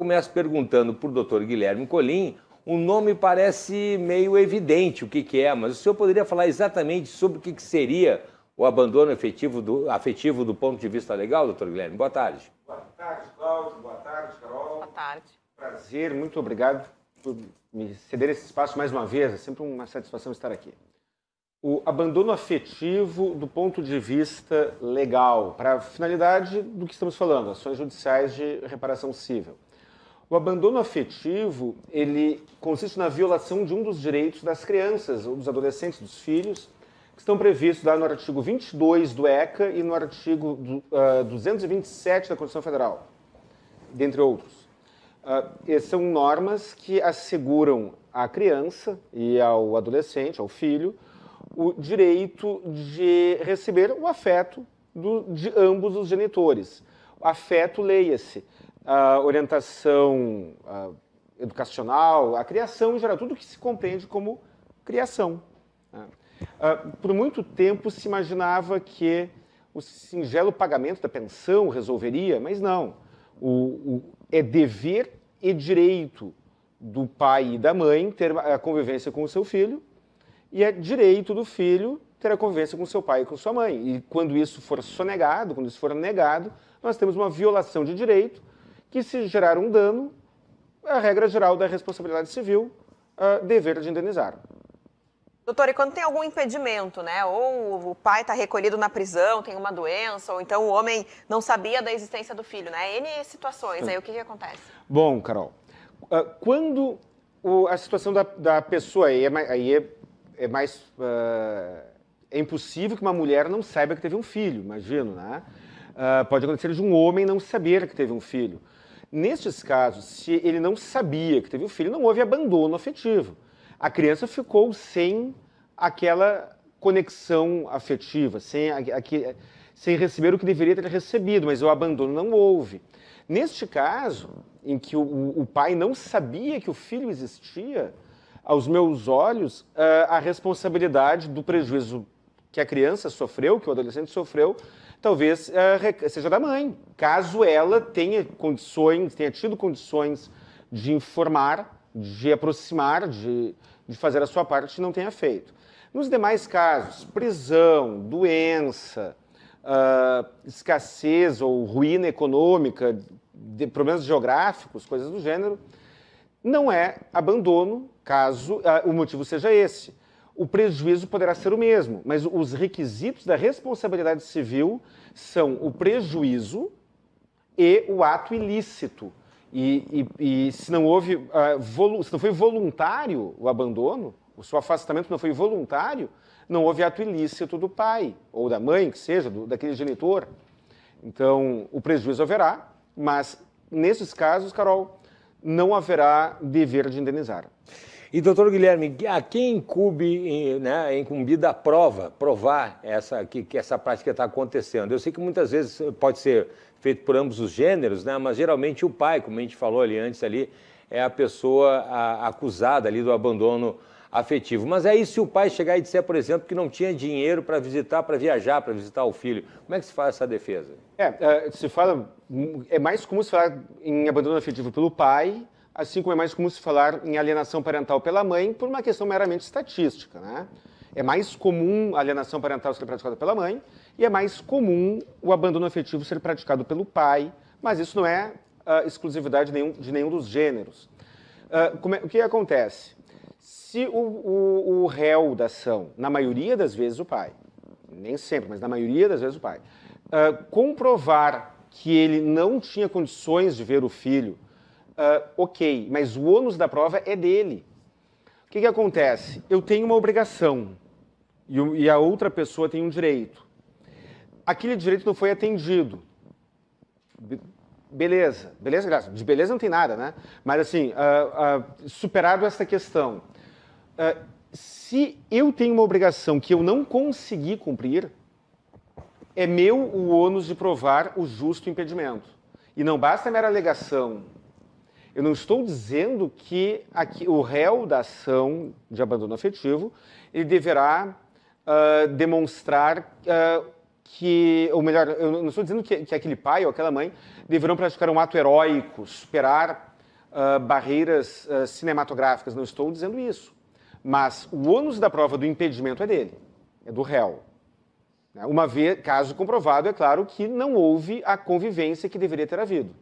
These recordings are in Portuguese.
Começo perguntando para o doutor Guilherme Colim. O nome parece meio evidente o que, que é, mas o senhor poderia falar exatamente sobre o que, que seria o abandono afetivo do, afetivo do ponto de vista legal, doutor Guilherme? Boa tarde. Boa tarde, Cláudio. Boa tarde, Carol. Boa tarde. Prazer, muito obrigado por me ceder esse espaço mais uma vez. É sempre uma satisfação estar aqui. O abandono afetivo do ponto de vista legal, para a finalidade do que estamos falando, ações judiciais de reparação civil. O abandono afetivo, ele consiste na violação de um dos direitos das crianças ou dos adolescentes, dos filhos, que estão previstos lá no artigo 22 do ECA e no artigo 227 ah, da Constituição Federal, dentre outros. Ah, são normas que asseguram à criança e ao adolescente, ao filho, o direito de receber o afeto de ambos os genitores. Afeto, leia-se, a orientação a, educacional, a criação em geral, tudo que se compreende como criação. Né? Ah, por muito tempo se imaginava que o singelo pagamento da pensão resolveria, mas não. O, o, é dever e direito do pai e da mãe ter a convivência com o seu filho e é direito do filho ter a convivência com seu pai e com sua mãe. E quando isso for sonegado, quando isso for negado, nós temos uma violação de direito que se gerar um dano, a regra geral da responsabilidade civil, uh, dever de indenizar. Doutor, e quando tem algum impedimento, né? Ou o pai está recolhido na prisão, tem uma doença, ou então o homem não sabia da existência do filho, né? N situações, aí o que, que acontece? Bom, Carol, ah, quando a situação da, da pessoa aí é, aí é, é mais... Uh, é impossível que uma mulher não saiba que teve um filho, imagino, né? Uh, pode acontecer de um homem não saber que teve um filho. Nestes casos, se ele não sabia que teve o filho, não houve abandono afetivo. A criança ficou sem aquela conexão afetiva, sem, sem receber o que deveria ter recebido, mas o abandono não houve. Neste caso, em que o, o pai não sabia que o filho existia, aos meus olhos, ah, a responsabilidade do prejuízo que a criança sofreu, que o adolescente sofreu, talvez eh, seja da mãe, caso ela tenha condições, tenha tido condições de informar, de aproximar, de, de fazer a sua parte e não tenha feito. Nos demais casos, prisão, doença, uh, escassez ou ruína econômica, de problemas geográficos, coisas do gênero, não é abandono caso uh, o motivo seja esse o prejuízo poderá ser o mesmo, mas os requisitos da responsabilidade civil são o prejuízo e o ato ilícito. E, e, e se não houve, uh, volu, se não foi voluntário o abandono, o seu afastamento não foi voluntário, não houve ato ilícito do pai ou da mãe, que seja, do, daquele genitor. Então, o prejuízo haverá, mas nesses casos, Carol, não haverá dever de indenizar. E, doutor Guilherme, a quem incube, né, incumbida a prova, provar essa, que, que essa prática está acontecendo? Eu sei que muitas vezes pode ser feito por ambos os gêneros, né, mas geralmente o pai, como a gente falou ali antes, ali, é a pessoa a, acusada ali do abandono afetivo. Mas aí se o pai chegar e disser, por exemplo, que não tinha dinheiro para visitar, para viajar, para visitar o filho, como é que se faz essa defesa? É, é se fala, é mais comum se falar em abandono afetivo pelo pai, assim como é mais comum se falar em alienação parental pela mãe por uma questão meramente estatística. Né? É mais comum a alienação parental ser praticada pela mãe e é mais comum o abandono afetivo ser praticado pelo pai, mas isso não é uh, exclusividade de nenhum, de nenhum dos gêneros. Uh, é, o que acontece? Se o, o, o réu da ação, na maioria das vezes o pai, nem sempre, mas na maioria das vezes o pai, uh, comprovar que ele não tinha condições de ver o filho uh, ok, mas o ônus da prova é dele. O que, que acontece? Eu tenho uma obrigação e, e a outra pessoa tem um direito. Aquele direito não foi atendido. Be beleza, beleza, graça. De beleza não tem nada, né? Mas assim, uh, uh, superado essa questão, se eu tenho uma obrigação que eu não consegui cumprir, é meu o ônus de provar o justo impedimento. E não basta a mera alegação eu não estou dizendo que aqui, o réu da ação de abandono afetivo ele deverá uh, demonstrar uh, que, ou melhor, eu não estou dizendo que, que, aquele pai ou aquela mãe deverão praticar um ato heróico, superar uh, barreiras cinematográficas. Não estou dizendo isso. Mas o ônus da prova do impedimento é dele, é do réu. Né? Uma vez, caso comprovado, é claro que não houve a convivência que deveria ter havido.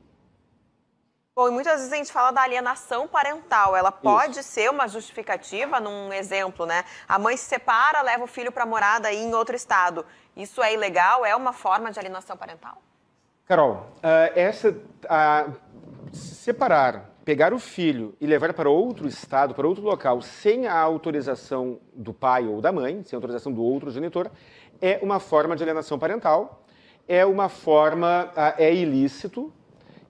Bom, e muitas vezes a gente fala da alienação parental. Ela pode Isso. ser uma justificativa, num exemplo, né? A mãe se separa, leva o filho para morada aí em outro estado. Isso é ilegal? É uma forma de alienação parental? Carol, eh, essa separar, pegar o filho e levar para outro estado, para outro local, sem a autorização do pai ou da mãe, sem a autorização do outro genitor, é uma forma de alienação parental. É uma forma, ah, é ilícito,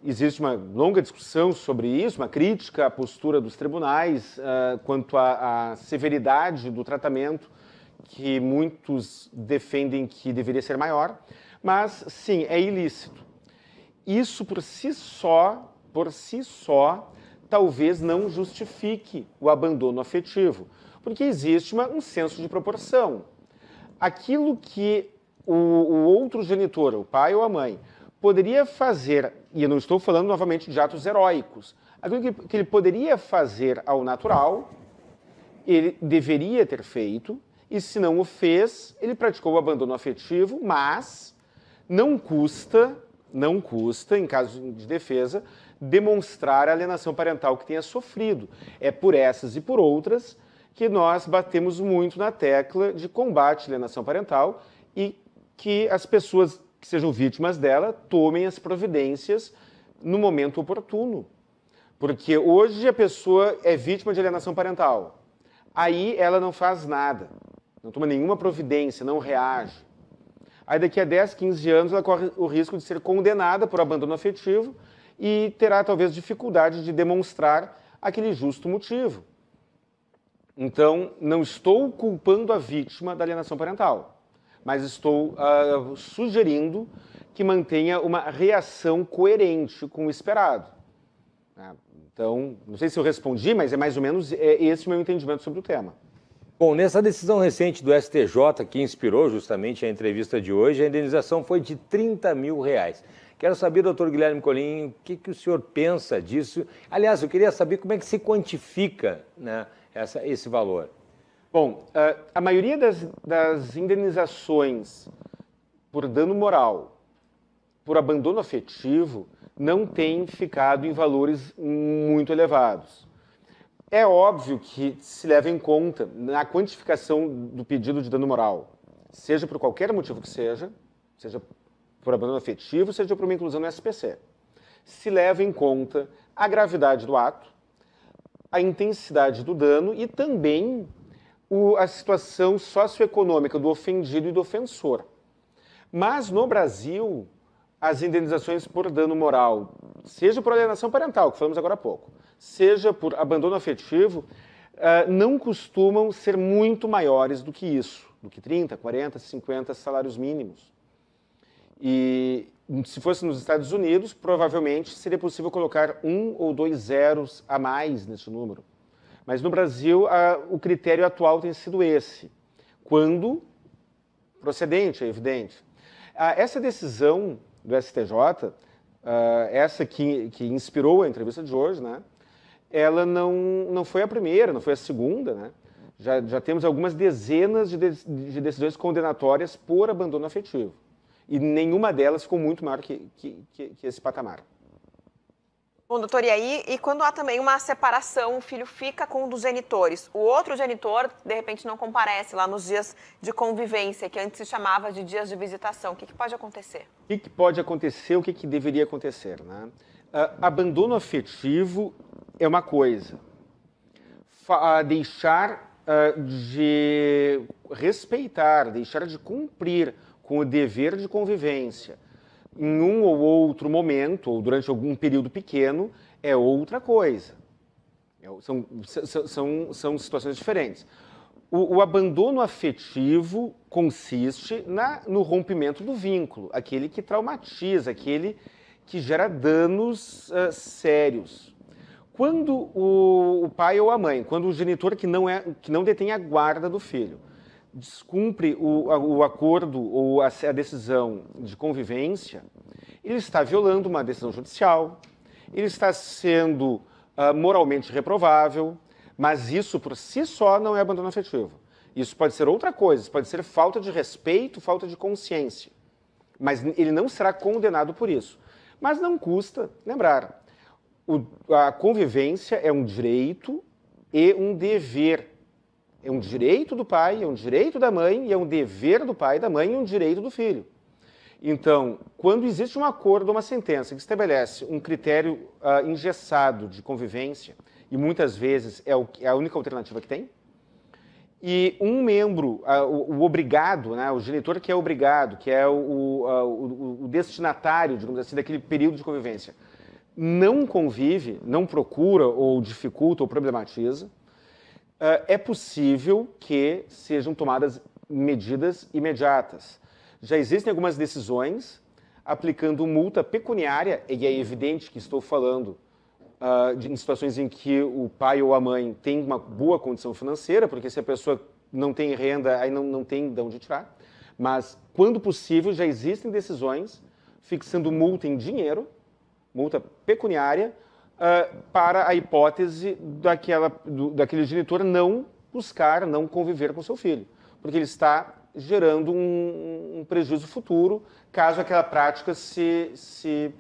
existe uma longa discussão sobre isso, uma crítica à postura dos tribunais uh, quanto à, à, severidade do tratamento, que muitos defendem que deveria ser maior, mas sim, é ilícito. Isso por si só, por si só, talvez não justifique o abandono afetivo, porque existe uma, um senso de proporção. Aquilo que o, o outro genitor, o pai ou a mãe, poderia fazer, e eu não estou falando novamente de atos heróicos, aquilo que, que ele poderia fazer ao natural, ele deveria ter feito, e se não o fez, ele praticou o abandono afetivo, mas não custa, não custa, em caso de defesa, demonstrar a alienação parental que tenha sofrido. É por essas e por outras que nós batemos muito na tecla de combate à alienação parental e que as pessoas que sejam vítimas dela tomem as providências no momento oportuno. Porque hoje a pessoa é vítima de alienação parental. Aí ela não faz nada, não toma nenhuma providência, não reage. Aí daqui a 10, 15 anos ela corre o risco de ser condenada por abandono afetivo e terá talvez dificuldade de demonstrar aquele justo motivo. Então, não estou culpando a vítima da alienação parental mas estou uh, sugerindo que mantenha uma reação coerente com o esperado. Né? Então, não sei se eu respondi, mas é mais ou menos é, esse o meu entendimento sobre o tema. Bom, nessa decisão recente do STJ, que inspirou justamente a entrevista de hoje, a indenização foi de 30 mil reais. Quero saber, doutor Guilherme Colim, o que, que o senhor pensa disso? Aliás, eu queria saber como é que se quantifica né, essa, esse valor. Bom, eh, a maioria das, das indenizações por dano moral, por abandono afetivo, não tem ficado em valores muito elevados. É óbvio que se leva em conta na quantificação do pedido de dano moral, seja por qualquer motivo que seja, seja por abandono afetivo, seja por uma inclusão no SPC. Se leva em conta a gravidade do ato, a intensidade do dano e também o, a situação socioeconômica do ofendido e do ofensor. Mas no Brasil, as indenizações por dano moral, seja por alienação parental, que falamos agora há pouco, seja por abandono afetivo, ah, não costumam ser muito maiores do que isso, do que 30, 40, 50 salários mínimos. E se fosse nos Estados Unidos, provavelmente seria possível colocar um ou dois zeros a mais nesse número. Mas no Brasil, a, o critério atual tem sido esse. Quando procedente, é evidente. Ah, essa decisão do STJ, ah, essa que, que inspirou a entrevista de hoje, né? ela não, não foi a primeira, não foi a segunda. Né? Já, já temos algumas dezenas de, de, de decisões condenatórias por abandono afetivo. E nenhuma delas ficou muito maior que, que, que, que esse patamar. Bom, doutor, e aí, e quando há também uma separação, o filho fica com um dos genitores. O outro genitor, de repente, não comparece lá nos dias de convivência, que antes se chamava de dias de visitação. O que, que pode acontecer? O que, que, pode acontecer, o que, que deveria acontecer, né? Uh, abandono afetivo é uma coisa. Fa ah, deixar uh, de respeitar, deixar de cumprir com o dever de convivência, em um ou outro momento, ou durante algum período pequeno, é outra coisa. É são, são, são situações diferentes. O, o, abandono afetivo consiste na, no rompimento do vínculo, aquele que traumatiza, aquele que gera danos uh, sérios. Quando o, o pai ou a mãe, quando o genitor que não, é, que não detém a guarda do filho, descumpre o, o acordo ou a, a decisão de convivência, ele está violando uma decisão judicial, ele está sendo uh, moralmente reprovável, mas isso por si só não é abandono afetivo. Isso pode ser outra coisa, pode ser falta de respeito, falta de consciência. Mas ele não será condenado por isso. Mas não custa lembrar: o, a convivência é um direito e um dever é um direito do pai, é um direito da mãe, é um dever do pai e da mãe e é um direito do filho. Então, quando existe um acordo ou uma sentença que estabelece um critério uh, engessado de convivência, e muitas vezes é, o, é, a única alternativa que tem, e um membro, uh, o, o, obrigado, né, o genitor que é obrigado, que é o, uh, o destinatário, digamos assim, daquele período de convivência, não convive, não procura ou dificulta ou problematiza, é, é possível que sejam tomadas medidas imediatas. Já existem algumas decisões aplicando multa pecuniária, e é evidente que estou falando uh, de, em situações em que o pai ou a mãe tem uma boa condição financeira, porque se a pessoa não tem renda, aí não, não tem de onde tirar. Mas, quando possível, já existem decisões fixando multa em dinheiro, multa pecuniária, uh, para a hipótese daquela, do, daquele genitor não buscar, não conviver com seu filho, porque ele está gerando um, um prejuízo futuro caso aquela prática se, se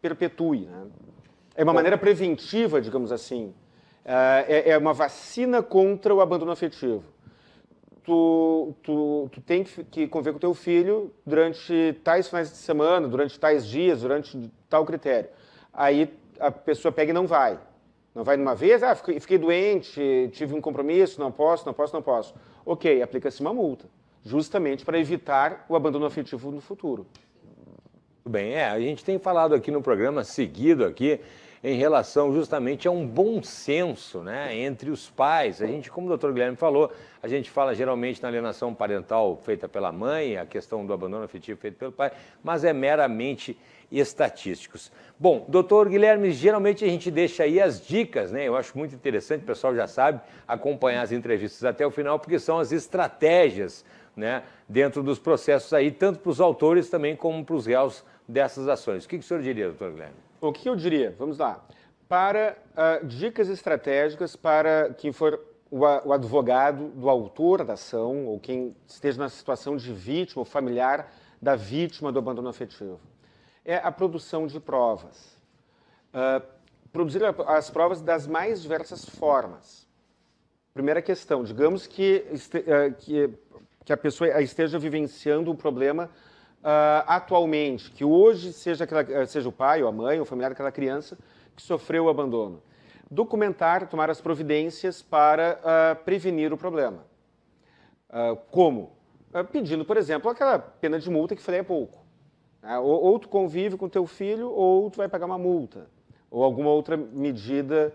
perpetue. Né? É uma maneira preventiva, digamos assim. Uh, é, é, uma vacina contra o abandono afetivo. Tu, tu, tu tem que, conviver com teu filho durante tais finais de semana, durante tais dias, durante tal critério. Aí a pessoa pega e não vai. Não vai de uma vez, ah, fiquei doente, tive um compromisso, não posso, não posso, não posso. Ok, aplica-se uma multa, justamente para evitar o abandono afetivo no futuro. Bem, é, a gente tem falado aqui no programa seguido aqui em relação justamente a um bom senso né, entre os pais. A gente, como o doutor Guilherme falou, a gente fala geralmente na alienação parental feita pela mãe, a questão do abandono afetivo feito pelo pai, mas é meramente estatísticos. Bom, doutor Guilherme, geralmente a gente deixa aí as dicas, né? Eu acho muito interessante, o pessoal já sabe, acompanhar as entrevistas até o final, porque são as estratégias, né, dentro dos processos aí, tanto para os autores também como para os réus dessas ações. O que, que o senhor diria, doutor Guilherme? o que eu diria? Vamos lá. Para uh, dicas estratégicas para quem for o, o advogado do autor da ação ou quem esteja na situação de vítima ou familiar da vítima do abandono afetivo, é a produção de provas. Uh, produzir as provas das mais diversas formas. Primeira questão, digamos que, este, uh, que, que a pessoa esteja vivenciando um problema uh, atualmente, que hoje seja, aquela, ah, seja o pai ou a mãe ou o familiar daquela criança que sofreu o abandono. Documentar, tomar as providências para uh, prevenir o problema. Uh, como? pedindo, por exemplo, aquela pena de multa que falei há pouco. Né? Ou, ou, tu convive com teu filho ou tu vai pagar uma multa. Ou alguma outra medida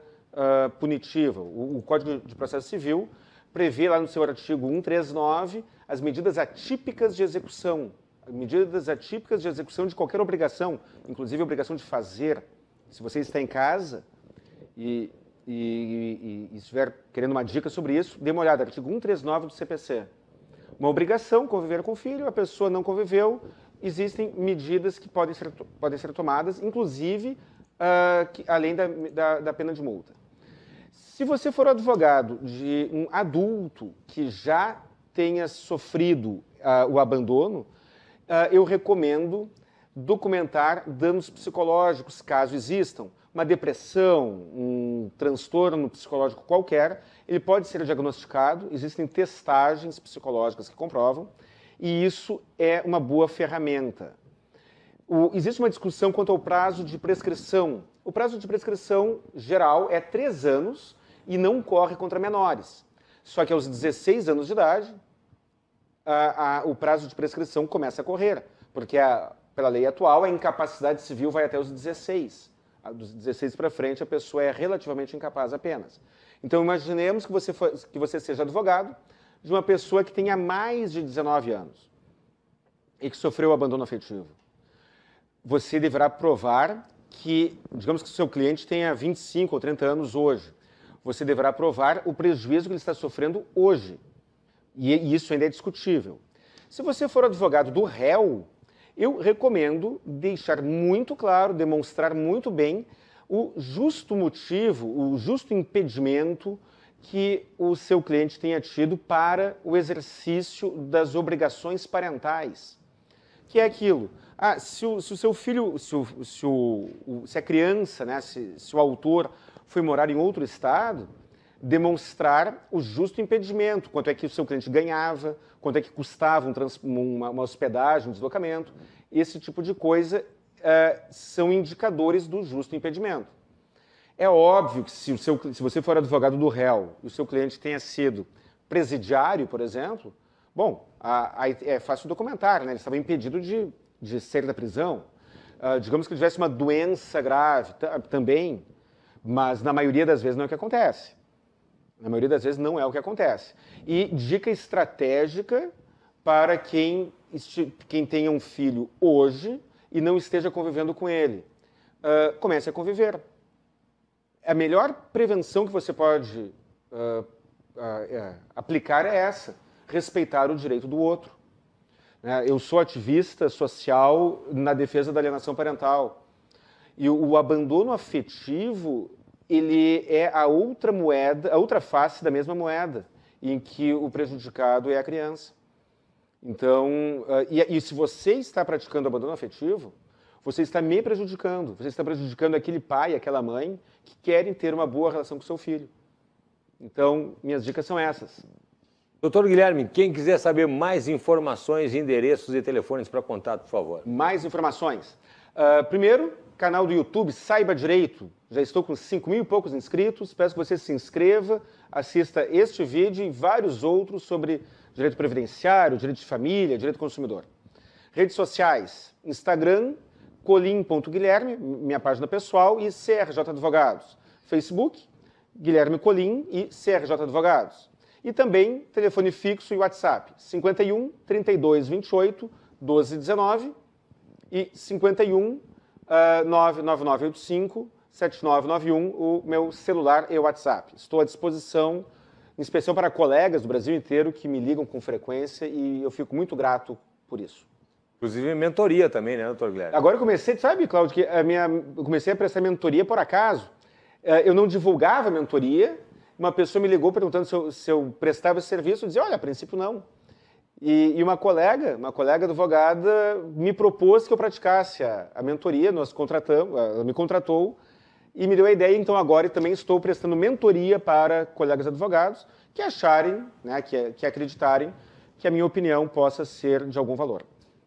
punitiva. O, o Código de Processo Civil prevê lá no seu artigo 139 as medidas atípicas de execução medidas atípicas de execução de qualquer obrigação, inclusive a obrigação de fazer. Se você está em casa e, e, e, e estiver querendo uma dica sobre isso, dê uma olhada, artigo 139 do CPC. Uma obrigação, conviver com o filho, a pessoa não conviveu, existem medidas que podem ser, podem ser tomadas, inclusive uh, que, além da, da, da pena de multa. Se você for advogado de um adulto que já tenha sofrido uh, o abandono, ah, eu recomendo documentar danos psicológicos, caso existam. Uma depressão, um transtorno psicológico qualquer, ele pode ser diagnosticado, existem testagens psicológicas que comprovam, e isso é uma boa ferramenta. O, existe uma discussão quanto ao prazo de prescrição. O prazo de prescrição geral é três anos e não corre contra menores. Só que aos 16 anos de idade, a, a, o prazo de prescrição começa a correr, porque a, pela lei atual a incapacidade civil vai até os 16. Dos 16 para frente a pessoa é relativamente incapaz apenas. Então imaginemos que você, for, que você seja advogado de uma pessoa que tenha mais de 19 anos e que sofreu abandono afetivo. Você deverá provar que, digamos que seu cliente tenha 25 ou 30 anos hoje, você deverá provar o prejuízo que ele está sofrendo hoje. É, e, isso ainda é discutível. Se você for advogado do réu, eu recomendo deixar muito claro, demonstrar muito bem o justo motivo, o justo impedimento que o seu cliente tenha tido para o exercício das obrigações parentais. Que é aquilo. Ah, se o, se o seu filho, se, o, se, o, se a criança, né, se, se o autor foi morar em outro estado, demonstrar o justo impedimento, quanto é que o seu cliente ganhava, quanto é que custava um trans, uma, uma, hospedagem, um deslocamento, esse tipo de coisa uh, são indicadores do justo impedimento. É óbvio que se, o seu, se você for advogado do réu e o seu cliente tenha sido presidiário, por exemplo, bom, a, a, é fácil documentar, né? ele estava impedido de, de sair da prisão. Uh, digamos que ele tivesse uma doença grave também, mas na maioria das vezes não é o que acontece. Na maioria das vezes não é o que acontece. E dica estratégica para quem, quem tenha um filho hoje e não esteja convivendo com ele. Uh, comece a conviver. A melhor prevenção que você pode uh, uh, aplicar é essa: respeitar o direito do outro. Né? Eu sou ativista social na defesa da alienação parental. E o abandono afetivo ele é a outra moeda, a outra face da mesma moeda, em que o prejudicado é a criança. Então, ah, e, e se você está praticando abandono afetivo, você está me prejudicando. Você está prejudicando aquele pai, aquela mãe que querem ter uma boa relação com seu filho. Então, minhas dicas são essas. Doutor Guilherme, quem quiser saber mais informações, endereços e telefones para contato, por favor. Mais informações. Uh, primeiro, canal do YouTube Saiba Direito. Já estou com 5 mil e poucos inscritos. Peço que você se inscreva, assista este vídeo e vários outros sobre direito previdenciário, direito de família, direito consumidor. Redes sociais: Instagram, colim.guilherme, minha página pessoal, e CRJ Advogados. Facebook, Guilherme Colim e CRJ Advogados. E também telefone fixo e WhatsApp: 51 32 28 12 19 e 51 uh, 99985 7991, o meu celular e o WhatsApp. Estou à disposição, em especial para colegas do Brasil inteiro que me ligam com frequência e eu fico muito grato por isso. Inclusive mentoria também, né, doutor Guilherme? Agora eu comecei, sabe, Cláudio, que a minha, eu comecei a prestar mentoria por acaso. Eh, eu não divulgava a mentoria, uma pessoa me ligou perguntando se eu, se eu prestava esse serviço, eu dizia, olha, a princípio não. E, e, uma colega, uma colega advogada, me propôs que eu praticasse a, a mentoria, nós contratamos, ela me contratou, e me deu a ideia, então agora também estou prestando mentoria para colegas advogados que acharem, né, que, é, que acreditarem que a minha opinião possa ser de algum valor.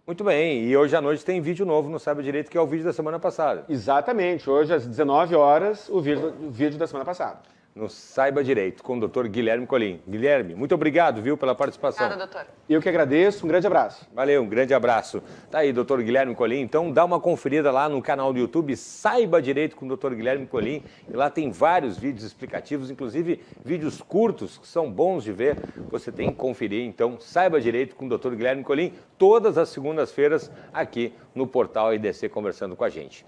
Muito bem, e hoje à noite tem vídeo novo no Sabe Direito, que é o vídeo da semana passada. Exatamente, hoje às 19 horas, o vídeo, o vídeo da semana passada no Saiba Direito, com o doutor Guilherme Colim. Guilherme, muito obrigado, viu, pela participação. Obrigada, doutor. Eu que agradeço, um grande abraço. Valeu, um grande abraço. Tá aí, doutor Guilherme Colim. Então, dá uma conferida lá no canal do YouTube Saiba Direito com o doutor Guilherme Colim. E lá tem vários vídeos explicativos, inclusive vídeos curtos, que são bons de ver. Você tem que conferir, então, Saiba Direito com o doutor Guilherme Colim, todas as segundas-feiras aqui no portal IDC, conversando com a gente.